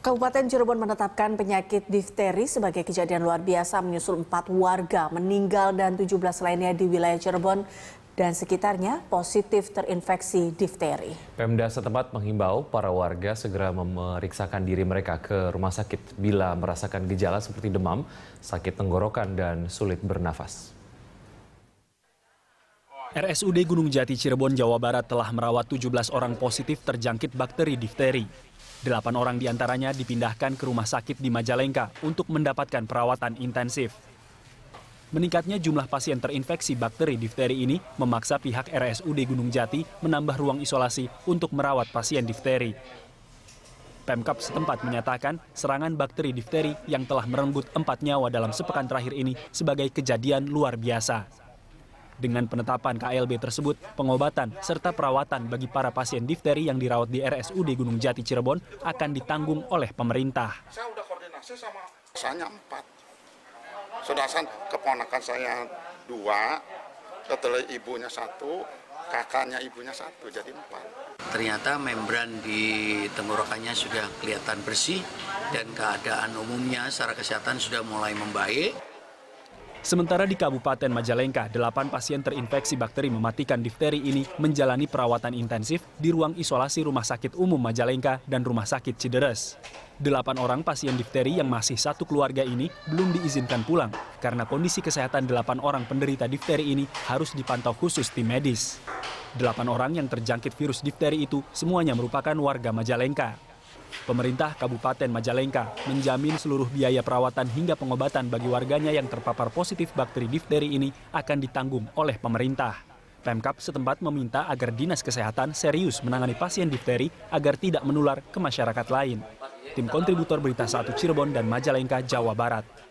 Kabupaten Cirebon menetapkan penyakit difteri sebagai kejadian luar biasa menyusul empat warga meninggal dan 17 lainnya di wilayah Cirebon dan sekitarnya positif terinfeksi difteri. Pemda setempat menghimbau para warga segera memeriksakan diri mereka ke rumah sakit bila merasakan gejala seperti demam, sakit tenggorokan, dan sulit bernafas. RSUD Gunung Jati Cirebon, Jawa Barat telah merawat 17 orang positif terjangkit bakteri difteri. Delapan orang diantaranya dipindahkan ke rumah sakit di Majalengka untuk mendapatkan perawatan intensif. Meningkatnya jumlah pasien terinfeksi bakteri difteri ini memaksa pihak RSUD Gunung Jati menambah ruang isolasi untuk merawat pasien difteri. Pemkap setempat menyatakan serangan bakteri difteri yang telah merenggut empat nyawa dalam sepekan terakhir ini sebagai kejadian luar biasa. Dengan penetapan KLB tersebut, pengobatan serta perawatan bagi para pasien difteri yang dirawat di RSUD Gunung Jati Cirebon akan ditanggung oleh pemerintah. Saya sudah koordinasi sama saya empat. Saudasan keponakan saya dua, setelah ibunya satu, kakaknya ibunya satu, jadi empat. Ternyata membran di tenggorokannya sudah kelihatan bersih dan keadaan umumnya secara kesehatan sudah mulai membaik. Sementara di Kabupaten Majalengka, delapan pasien terinfeksi bakteri mematikan difteri ini menjalani perawatan intensif di ruang isolasi Rumah Sakit Umum Majalengka dan Rumah Sakit Cideres. Delapan orang pasien difteri yang masih satu keluarga ini belum diizinkan pulang karena kondisi kesehatan delapan orang penderita difteri ini harus dipantau khusus tim medis. Delapan orang yang terjangkit virus difteri itu semuanya merupakan warga Majalengka. Pemerintah Kabupaten Majalengka menjamin seluruh biaya perawatan hingga pengobatan bagi warganya yang terpapar positif bakteri difteri ini akan ditanggung oleh pemerintah. Pemkap setempat meminta agar Dinas Kesehatan serius menangani pasien difteri agar tidak menular ke masyarakat lain. Tim kontributor Berita Satu Cirebon dan Majalengka, Jawa Barat.